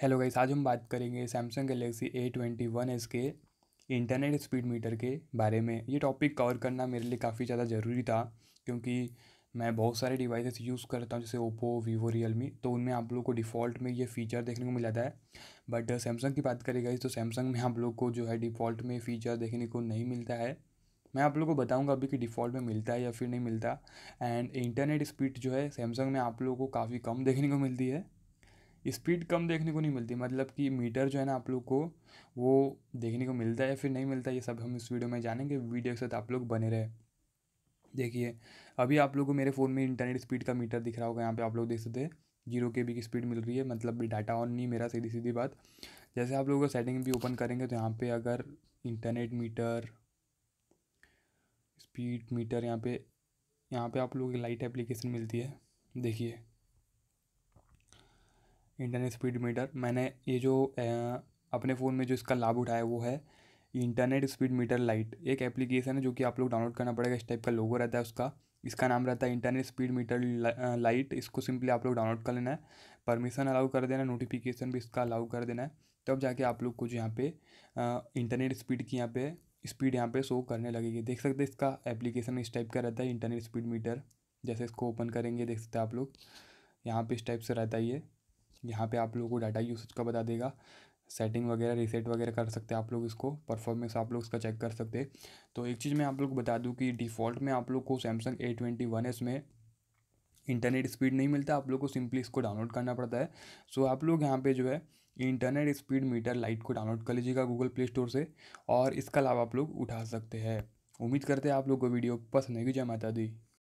hello guys आज हम बात करेंगे Samsung Galaxy A twenty one S के इंटरनेट स्पीड मीटर के बारे में ये टॉपिक कवर करना मेरे लिए काफ़ी ज़्यादा ज़रूरी था क्योंकि मैं बहुत सारे डिवाइसेस यूज़ करता हूँ जैसे ओप्पो वीवो रियलमी तो उनमें आप लोग को डिफ़ॉल्ट में ये फ़ीचर देखने को मिल जाता है बट सैमसंग की बात करें गई तो सैमसंग में आप लोग को जो है डिफ़ॉल्ट में फ़ीचर देखने को नहीं मिलता है मैं आप लोग को बताऊंगा अभी कि डिफ़ॉल्ट में मिलता है या फिर नहीं मिलता एंड इंटरनेट स्पीड जो है सैमसंग में आप लोगों को काफ़ी कम देखने को मिलती है स्पीड कम देखने को नहीं मिलती मतलब कि मीटर जो है ना आप लोग को वो देखने को मिलता है फिर नहीं मिलता ये सब हम इस वीडियो में जानेंगे वीडियो के साथ आप लोग बने रहे देखिए अभी आप लोग को मेरे फ़ोन में इंटरनेट स्पीड का मीटर दिख रहा होगा यहाँ पर आप लोग देख सकते हैं जीरो के बी की स्पीड मिल रही है मतलब डाटा ऑन नहीं मेरा सीधी सीधी बात जैसे आप लोगों का सेटिंग भी ओपन करेंगे तो यहाँ पे अगर इंटरनेट मीटर स्पीड मीटर यहाँ पे यहाँ पे आप लोगों की लाइट एप्लीकेशन मिलती है देखिए इंटरनेट स्पीड मीटर मैंने ये जो अपने फ़ोन में जो इसका लाभ उठाया वो है इंटरनेट स्पीड मीटर लाइट एक एप्लीकेशन है जो कि आप लोग डाउनलोड करना पड़ेगा इस टाइप का लोगो रहता है उसका इसका नाम रहता है इंटरनेट स्पीड मीटर लाइट इसको सिंपली आप लोग डाउनलोड कर लेना है परमिशन अलाउ कर देना है नोटिफिकेशन भी इसका अलाउ कर देना है तब जाके आप लोग कुछ यहाँ पे इंटरनेट स्पीड की यहाँ पे स्पीड यहाँ पे शो करने लगेगी देख सकते हैं इसका एप्लीकेशन इस टाइप का रहता है इंटरनेट स्पीड मीटर जैसे इसको ओपन करेंगे देख सकते हैं आप लोग यहाँ पे इस टाइप से रहता है ये यहाँ पे आप लोगों को डाटा यूसेज का बता देगा सेटिंग वगैरह रीसेट वगैरह कर सकते हैं आप लोग इसको परफॉर्मेंस आप लोग इसका चेक कर सकते हैं तो एक चीज़ मैं आप लोग बता दूँ कि डिफ़ॉल्ट में आप लोग को Samsung A twenty one S में इंटरनेट स्पीड नहीं मिलता आप लोग को सिंपली इसको डाउनलोड करना पड़ता है सो आप लोग यहाँ पर जो है इंटरनेट स्पीड मीटर लाइट को डाउनलोड कर लीजिएगा गूगल प्ले स्टोर से और इसका लाभ आप लोग उठा सकते हैं उम्मीद करते हैं आप लोग को वीडियो पसंद है कि जय माता दी